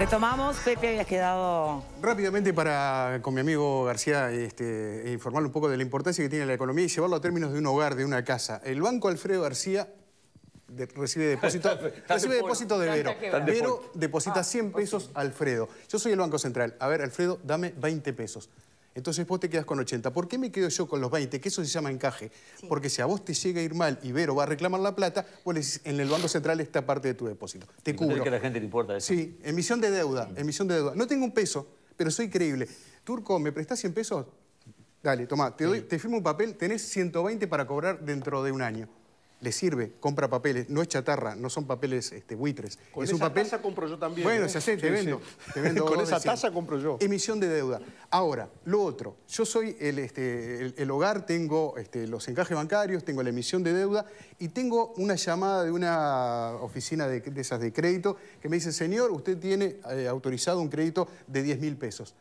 Retomamos, Pepe, habías quedado... Rápidamente para, con mi amigo García, este, informarle un poco de la importancia que tiene la economía y llevarlo a términos de un hogar, de una casa. El Banco Alfredo García recibe depósito, recibe depósito de Vero. Vero deposita 100 ah, pesos a Alfredo. Yo soy el Banco Central. A ver, Alfredo, dame 20 pesos. Entonces vos te quedas con 80. ¿Por qué me quedo yo con los 20? Que eso se llama encaje. Porque si a vos te llega a ir mal y Vero va a reclamar la plata, pues en el Banco Central está parte de tu depósito. Te cubro. que a la gente le importa eso. Sí, emisión de deuda, mm. emisión de deuda. No tengo un peso, pero soy creíble. Turco, ¿me prestás 100 pesos? Dale, toma, te, te firmo un papel, tenés 120 para cobrar dentro de un año le sirve, compra papeles, no es chatarra, no son papeles este, buitres. Con es esa un papel... compro yo también. Bueno, ¿eh? se hace, te vendo. Con esa tasa compro yo. Emisión de deuda. Ahora, lo otro, yo soy el, este, el, hogar, tengo este, los encajes bancarios, tengo la emisión de deuda y tengo una llamada de una oficina de, esas de crédito que me dice, señor, usted tiene eh, autorizado un crédito de 10 mil pesos.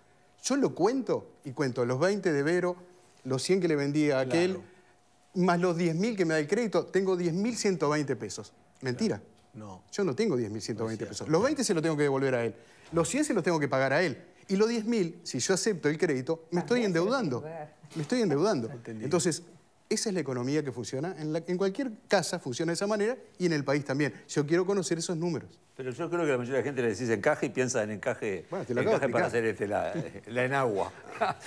Yo lo cuento y cuento los 20 de Vero, los 100 que le vendí a aquel más los 10.000 que me da el crédito, tengo 10.120 pesos. Mentira. No. Yo no tengo 10.120 pesos. Los 20 se los tengo que devolver a él. Los 100 se los tengo que pagar a él. Y los 10.000, si yo acepto el crédito, me estoy endeudando. Me estoy endeudando. Entonces, esa es la economía que funciona. En, cualquier casa funciona de esa manera y en el país también. Yo quiero conocer esos números. Pero yo creo que la mayoría de la gente le decís encaje y piensa en encaje, para hacer este, la, la enagua.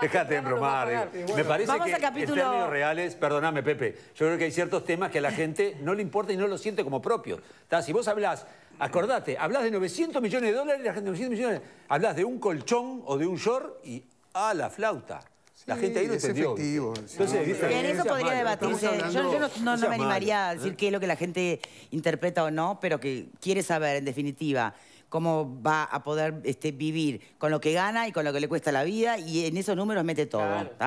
Dejate de bromar. Me parece que a en términos reales, perdóname Pepe, yo creo que hay ciertos temas que a la gente no le importa y no lo siente como propio. Si vos hablás Acordate, hablás de 900 millones de dólares, la gente 900 millones. Hablas de un colchón o de un short y a la flauta. La gente ahí lo entendió. Efectivo, Entonces, en eso podría debatirse. Yo, no me animaría a decir qué es lo que la gente interpreta o no, pero que quiere saber, en definitiva cómo va a poder este, vivir con lo que gana y con lo que le cuesta la vida y en esos números mete todo.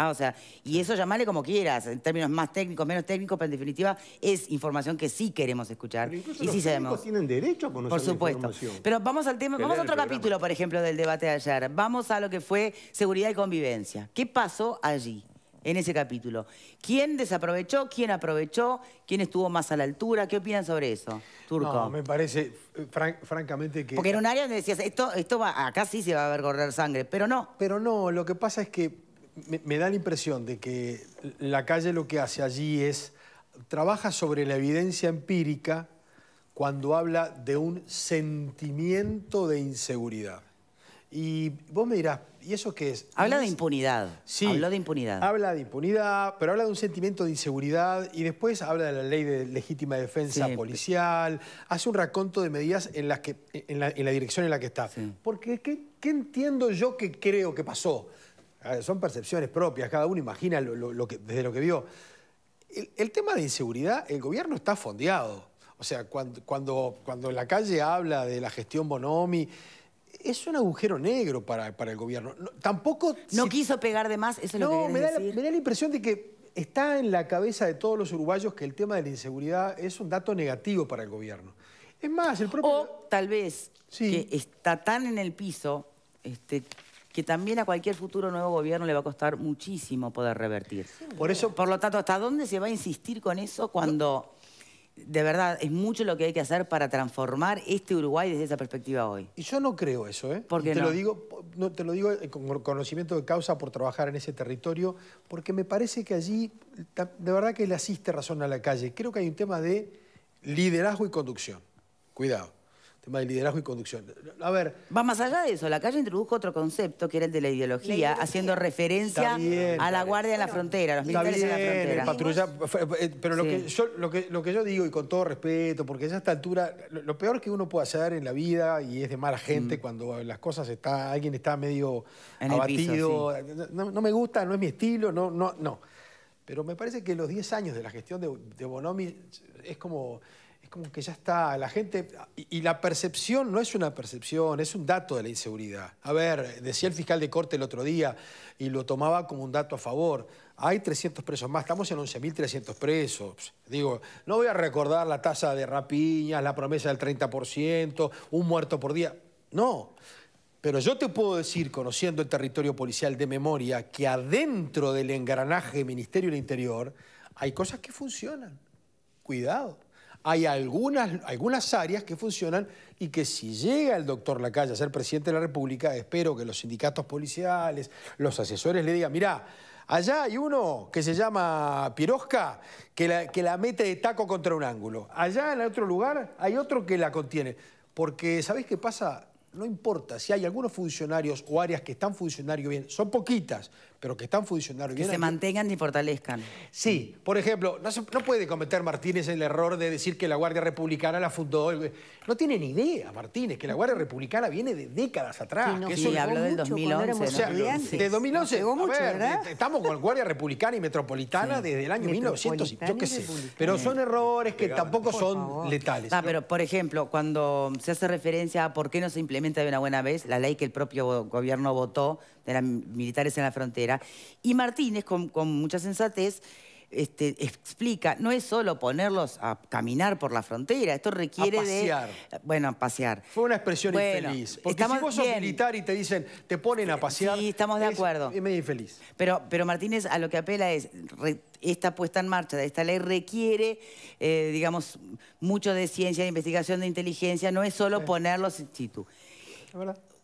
O sea, y eso llamarle como quieras, en términos más técnicos, menos técnicos, pero en definitiva es información que sí queremos escuchar. Pero incluso y los sí sabemos. tienen derecho a conocer Por supuesto. Pero vamos al tema, vamos a otro capítulo, por ejemplo, del debate de ayer. Vamos a lo que fue seguridad y convivencia. ¿Qué pasó allí? en ese capítulo. ¿Quién desaprovechó? ¿Quién aprovechó? ¿Quién estuvo más a la altura? ¿Qué opinan sobre eso, Turco? No, me parece, eh, francamente, que... Porque era un área donde decías, esto, esto va, acá sí se va a ver correr sangre, pero no. Pero no, lo que pasa es que me da la impresión de que la calle lo que hace allí es... Trabaja sobre la evidencia empírica cuando habla de un sentimiento de inseguridad. Y vos me dirás, ¿Y eso qué es? Habla de impunidad. Sí. de impunidad. Habla de impunidad, pero habla de un sentimiento de inseguridad y después habla de la ley de legítima defensa policial. Hace un raconto de medidas en, las que, en, la, dirección en la que está. Porque ¿qué, entiendo yo que creo que pasó? Son percepciones propias, cada uno imagina desde lo que vio. El, tema de inseguridad, el gobierno está fondeado. O sea, cuando en la calle habla de la gestión Bonomi es un agujero negro para, el gobierno. tampoco... No quiso pegar de más, eso es lo que me da, La, me da la impresión de que está en la cabeza de todos los uruguayos que el tema de la inseguridad es un dato negativo para el gobierno. Es más, el propio... O tal vez que está tan en el piso este, que también a cualquier futuro nuevo gobierno le va a costar muchísimo poder revertir. Por, eso... Por lo tanto, ¿hasta dónde se va a insistir con eso cuando de verdad, es mucho lo que hay que hacer para transformar este Uruguay desde esa perspectiva hoy. Y yo no creo eso, ¿eh? te Lo digo, no, te lo digo eh, con conocimiento de causa por trabajar en ese territorio, porque me parece que allí, de verdad que le asiste razón a la calle. Creo que hay un tema de liderazgo y conducción. Cuidado tema de liderazgo y conducción. A ver. Va más allá de eso. La calle introdujo otro concepto que era el de la ideología, haciendo referencia a la guardia de la frontera, a los militares de la frontera. Eh, pero lo, que yo, digo, y con todo respeto, porque ya a esta altura, lo, peor que uno puede hacer en la vida, y es de mala mm. gente, cuando las cosas están... alguien está medio abatido, no, me gusta, no es mi estilo, no, no, no. Pero me parece que los 10 años de la gestión de Bonomi es como como que ya está, la gente... Y, la percepción no es una percepción, es un dato de la inseguridad. A ver, decía el fiscal de corte el otro día y lo tomaba como un dato a favor. Hay 300 presos más, estamos en 11.300 presos. Digo, no voy a recordar la tasa de rapiñas, la promesa del 30%, un muerto por día. No, pero yo te puedo decir, conociendo el territorio policial de memoria, que adentro del engranaje Ministerio del Interior hay cosas que funcionan. Cuidado. Hay algunas, algunas áreas que funcionan y que si llega el doctor Lacalle a ser presidente de la República, espero que los sindicatos policiales, los asesores le digan, mirá, Allá hay uno que se llama Pirosca, que la, que la, mete de taco contra un ángulo. Allá en otro lugar hay otro que la contiene. Porque, ¿sabéis qué pasa? no importa si hay algunos funcionarios o áreas que están funcionarios bien, son poquitas, pero que están funcionarios bien. Que se mantengan y fortalezcan. Sí, por ejemplo, no, puede cometer Martínez el error de decir que la Guardia Republicana la fundó. No tiene ni idea, Martínez, que la Guardia Republicana viene de décadas atrás. que habló del 2011. de 2011, a mucho, estamos con Guardia Republicana y Metropolitana desde el año 1900, yo qué sé. Pero son errores que tampoco son letales. Ah, pero por ejemplo, cuando se hace referencia a por qué no se implementa de una buena vez la ley que el propio gobierno votó de las militares en la frontera. Y Martínez, con, mucha sensatez, este, explica, no es solo ponerlos a caminar por la frontera, esto requiere pasear. de... Bueno, a pasear. Fue una expresión infeliz. Porque si vos sos militar y te dicen, te ponen a pasear... Sí, estamos de acuerdo. Es medio infeliz. Pero, pero Martínez a lo que apela es, esta puesta en marcha de esta ley requiere, eh, digamos, mucho de ciencia, de investigación, de inteligencia, no es solo ponerlos in situ.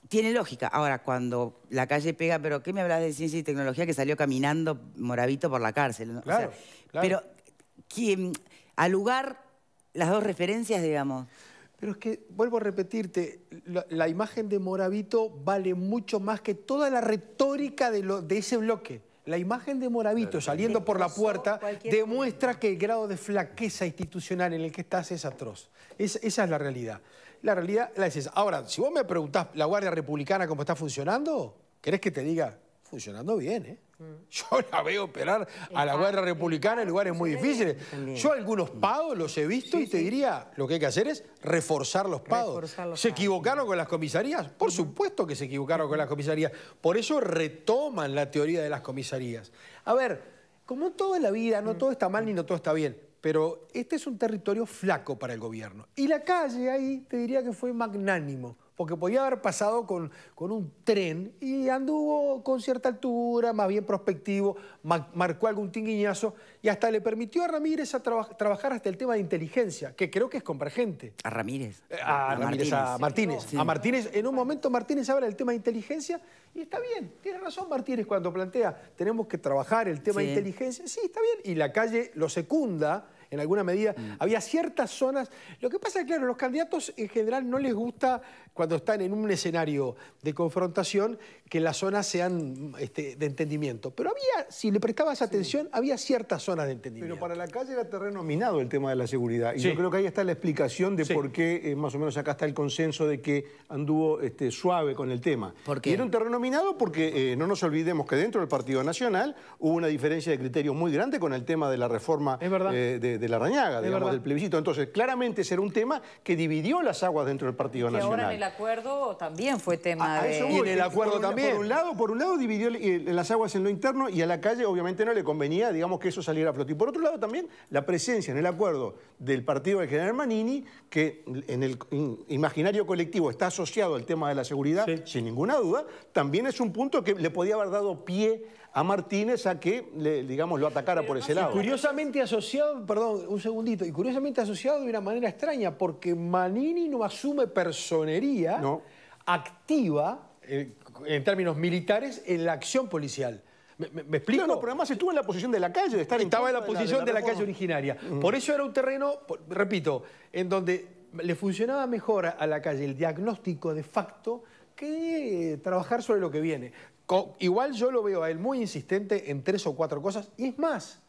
Tiene lógica. Ahora, cuando la calle pega, pero ¿qué me hablas de ciencia y tecnología que salió caminando Moravito por la cárcel? Claro, Pero ¿quién, al lugar las dos referencias, digamos. Pero es que, vuelvo a repetirte, la, imagen de Moravito vale mucho más que toda la retórica de, ese bloque. La imagen de Moravito saliendo por la puerta demuestra que el grado de flaqueza institucional en el que estás es atroz. esa es la realidad la realidad la es esa. Ahora, si vos me preguntás la Guardia Republicana cómo está funcionando, ¿querés que te diga? Funcionando bien, ¿eh? Mm. Yo la veo operar a la Guardia Republicana en lugares muy difíciles. Yo algunos mm. pagos los he visto y te diría, lo que hay que hacer es reforzar los pagos. ¿Se equivocaron con las comisarías? Por supuesto que se equivocaron con las comisarías. Por eso retoman la teoría de las comisarías. A ver, como todo en la vida, no mm. todo está mal ni no todo está bien pero este es un territorio flaco para el gobierno. Y la calle ahí te diría que fue magnánimo, porque podía haber pasado con, un tren y anduvo con cierta altura, más bien prospectivo, marcó algún tinguiñazo y hasta le permitió a Ramírez a trabajar hasta el tema de inteligencia, que creo que es convergente. A Ramírez. Eh, a, Martínez. a Martínez. en un momento Martínez habla del tema de inteligencia y está bien, tiene razón Martínez cuando plantea, tenemos que trabajar el tema de inteligencia, sí, está bien, y la calle lo secunda en alguna medida. Mm. Había ciertas zonas. Lo que pasa es que, claro, los candidatos en general no les gusta, cuando están en un escenario de confrontación, que las zonas sean este, de entendimiento. Pero había, si le prestabas atención, había ciertas zonas de entendimiento. Pero para la calle era terreno minado el tema de la seguridad. Y yo creo que ahí está la explicación de por qué, eh, más o menos acá está el consenso de que anduvo este, suave con el tema. ¿Por Y era un terreno minado porque eh, no nos olvidemos que dentro del Partido Nacional hubo una diferencia de criterios muy grande con el tema de la reforma eh, de de la Rañaga, digamos, del plebiscito. Entonces, claramente era un tema que dividió las aguas dentro del Partido Nacional. Nacional. ahora en el acuerdo también fue tema de... y en el acuerdo por un, también. Por un, lado, por un lado dividió las aguas en lo interno y a la calle obviamente no le convenía, digamos, que eso saliera a flote. Y por otro lado también la presencia en el acuerdo del partido del general Manini, que en el imaginario colectivo está asociado al tema de la seguridad, sin ninguna duda, también es un punto que le podía haber dado pie a Martínez a que, digamos, lo atacara por ese lado. Curiosamente asociado, perdón, un segundito, y curiosamente asociado de una manera extraña, porque Manini no asume personería activa, eh, en términos militares, en la acción policial. ¿Me, explico? No, pero además estuvo en la posición de la calle, estar Estaba en, la posición de la, calle originaria. Mm. Por eso era un terreno, repito, en donde le funcionaba mejor a la calle el diagnóstico de facto que trabajar sobre lo que viene igual yo lo veo a él muy insistente en tres o cuatro cosas. Y es más,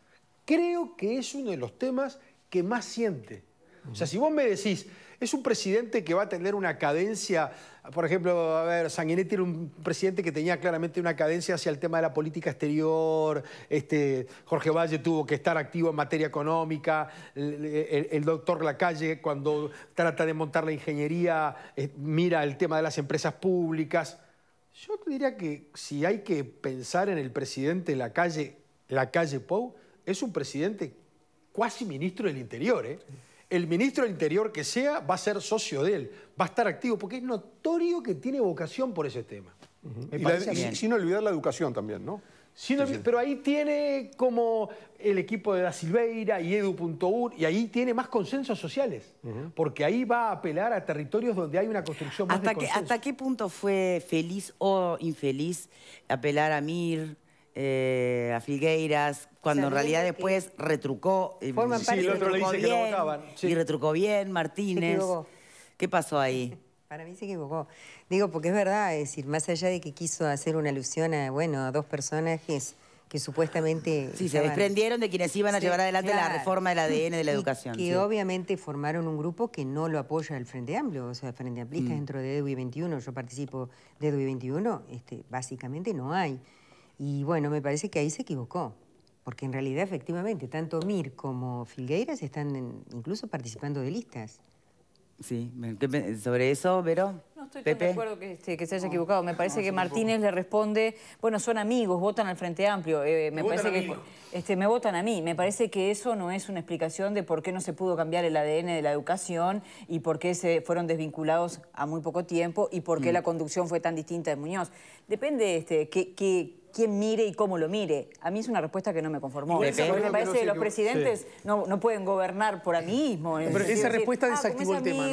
creo que es uno de los temas que más siente. O sea, si vos me decís, es un presidente que va a tener una cadencia, por ejemplo, a ver, Sanguinetti era un presidente que tenía claramente una cadencia hacia el tema de la política exterior, este, Jorge Valle tuvo que estar activo en materia económica, el, doctor Lacalle cuando trata de montar la ingeniería eh, mira el tema de las empresas públicas. Yo te diría que si hay que pensar en el presidente de la calle, la calle Pou, es un presidente cuasi ministro del Interior. ¿eh? El ministro del Interior que sea va a ser socio de él, va a estar activo, porque es notorio que tiene vocación por ese tema. y sin olvidar la educación también, ¿no? pero ahí tiene como el equipo de Da Silveira y Edu.ur, y ahí tiene más consensos sociales, porque ahí va a apelar a territorios donde hay una construcción más hasta de ¿Hasta qué punto fue feliz o infeliz apelar a Mir, eh, a Figueiras, cuando en realidad después retrucó, eh, sí, el otro le dice que lo votaban. y retrucó bien Martínez? ¿Qué pasó ahí? Para mí se equivocó. Digo, porque es verdad, es decir, más allá de que quiso hacer una alusión a, bueno, a dos personajes que supuestamente... Sí, se desprendieron de quienes iban a llevar adelante la reforma del ADN de la educación. Que obviamente formaron un grupo que no lo apoya el Frente Amplio, o sea, Frente Amplista mm. dentro de EDUI 21, yo participo de EDUI 21, este, básicamente no hay. Y bueno, me parece que ahí se equivocó, porque en realidad efectivamente tanto Mir como Filgueiras están incluso participando de listas. Sí, sobre eso, pero... No estoy tan de acuerdo que, este, se haya equivocado. Me parece que Martínez le responde, bueno, son amigos, votan al Frente Amplio. Eh, me, parece que este, me votan a mí. Me parece que eso no es una explicación de por qué no se pudo cambiar el ADN de la educación y por qué se fueron desvinculados a muy poco tiempo y por qué mm. la conducción fue tan distinta de Muñoz. Depende este, que quién mire y cómo lo mire. A mí es una respuesta que no me conformó. Porque me parece que, los presidentes no, pueden gobernar por a mismo. Pero esa respuesta ah, desactivó el tema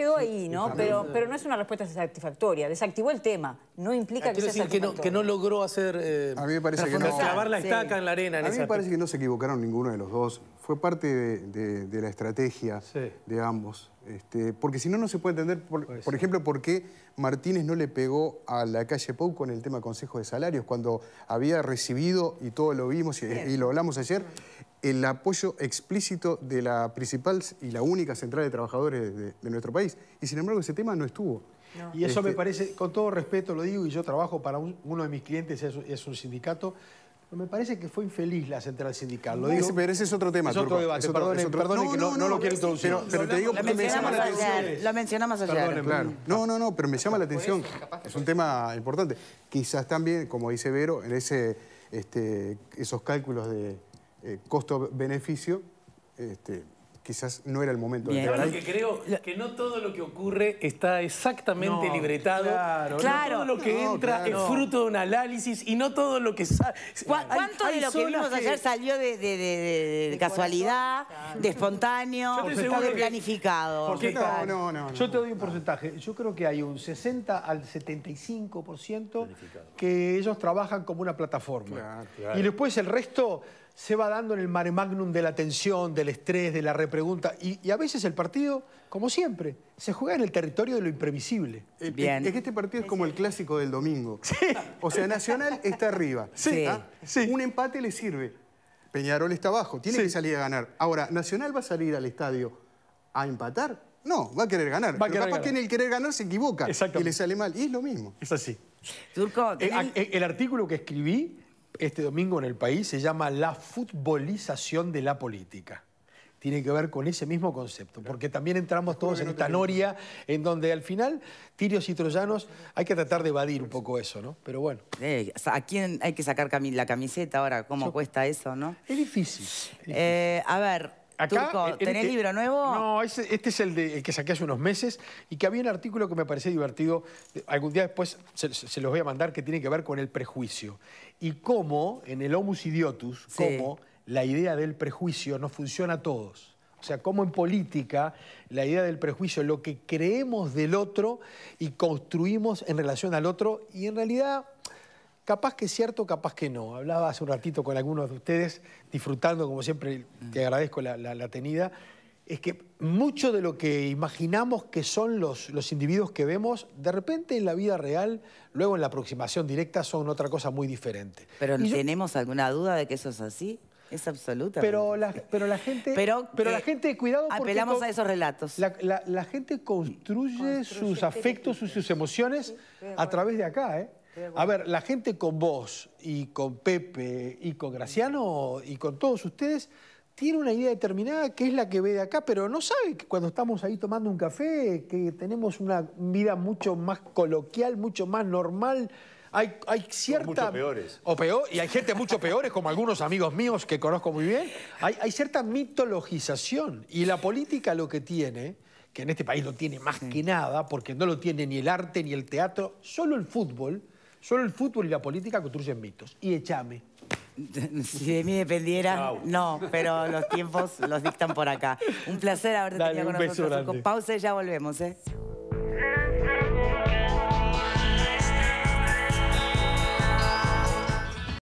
quedó ahí, ¿no? Pero, pero no es una respuesta satisfactoria. Desactivó el tema. No implica ah, que sea que no, que no logró hacer... Eh, a mí me parece que no. Clavar la estaca en la arena. a mí me parece que no se equivocaron ninguno de los dos. Fue parte de, la estrategia de ambos. Este, porque si no, no se puede entender, por, ejemplo, por qué Martínez no le pegó a la calle Pou con el tema Consejo de Salarios, cuando había recibido, y todo lo vimos y, y lo hablamos ayer, el apoyo explícito de la principal y la única central de trabajadores de, nuestro país. Y sin embargo ese tema no estuvo. Y eso me este- parece, con todo respeto lo digo, y yo trabajo para uno de mis clientes, es, un sindicato, me parece que fue infeliz la central sindical. Lo pero ese es otro tema. Es no, que no, no, lo quiero introducir. Pero, te digo me llama la atención. Lo mencionamos ayer. No, no, no, pero me llama la atención. Es un tema importante. Quizás también, como dice Vero, en ese, este, esos cálculos de eh, costo-beneficio, este, quizás no era el momento. Bien. De que creo que no todo lo que ocurre está exactamente libretado. Claro, todo lo que entra es fruto de un análisis y no todo lo que sale. ¿Cuánto de lo que vimos ayer salió de, casualidad, de espontáneo, de planificado? no, no, no, Yo te doy un ah. porcentaje. Yo creo que hay un 60 al 75% que ellos trabajan como una plataforma. y después el resto se va dando en el mare magnum de la tensión, del estrés, de la repregunta. Y, a veces el partido, como siempre, se juega en el territorio de lo imprevisible. Eh, eh, es que este partido es como el clásico del domingo. O sea, Nacional está arriba. ¿Ah? Sí. Un empate le sirve. Peñarol está abajo, tiene que salir a ganar. Ahora, ¿Nacional va a salir al estadio a empatar? No, va a querer ganar. Va que en el querer ganar se equivoca y le sale mal. Y es lo mismo. Es así. el artículo que escribí este domingo en el país se llama la futbolización de la política tiene que ver con ese mismo concepto, porque también entramos todos en esta noria en donde al final, tirios y troyanos, hay que tratar de evadir un poco eso, ¿no? Pero bueno. Eh, ¿A quién hay que sacar la camiseta ahora? ¿Cómo cuesta eso, no? Es difícil. Eh, a ver, ¿tenés este libro nuevo? No, este, es el, que saqué hace unos meses y que había un artículo que me parecía divertido. Algún día después se, los voy a mandar que tiene que ver con el prejuicio y cómo en el homus idiotus, cómo la idea del prejuicio no funciona a todos. O sea, cómo en política la idea del prejuicio, lo que creemos del otro y construimos en relación al otro y en realidad capaz que es cierto, capaz que no. Hablaba hace un ratito con algunos de ustedes, disfrutando, como siempre, te agradezco la, la tenida es que mucho de lo que imaginamos que son los, los individuos que vemos, de repente en la vida real, luego en la aproximación directa, son otra cosa muy diferente. Pero ¿tenemos alguna duda de que eso es así? Es absoluta. Pero la, gente. Pero, la eh, gente, cuidado. apelamos a esos relatos. La, gente construye, sus afectos, sus, sus emociones a través de acá, ¿eh? A ver, la gente con vos y con Pepe y con Graciano y con todos ustedes tiene una idea determinada que es la que ve de acá, pero no sabe que cuando estamos ahí tomando un café, que tenemos una vida mucho más coloquial, mucho más normal. Hay, cierta... Mucho peores. O peor, y hay gente mucho peores, como algunos amigos míos que conozco muy bien. Hay, hay cierta mitologización. Y la política lo que tiene, que en este país lo tiene más mm. que nada, porque no lo tiene ni el arte ni el teatro, solo el fútbol, solo el fútbol y la política construyen mitos. Y echame. Si de mí dependiera, no, pero los tiempos los dictan por acá. Un placer haberte tenido con nosotros. Pausa y ya volvemos, ¿eh?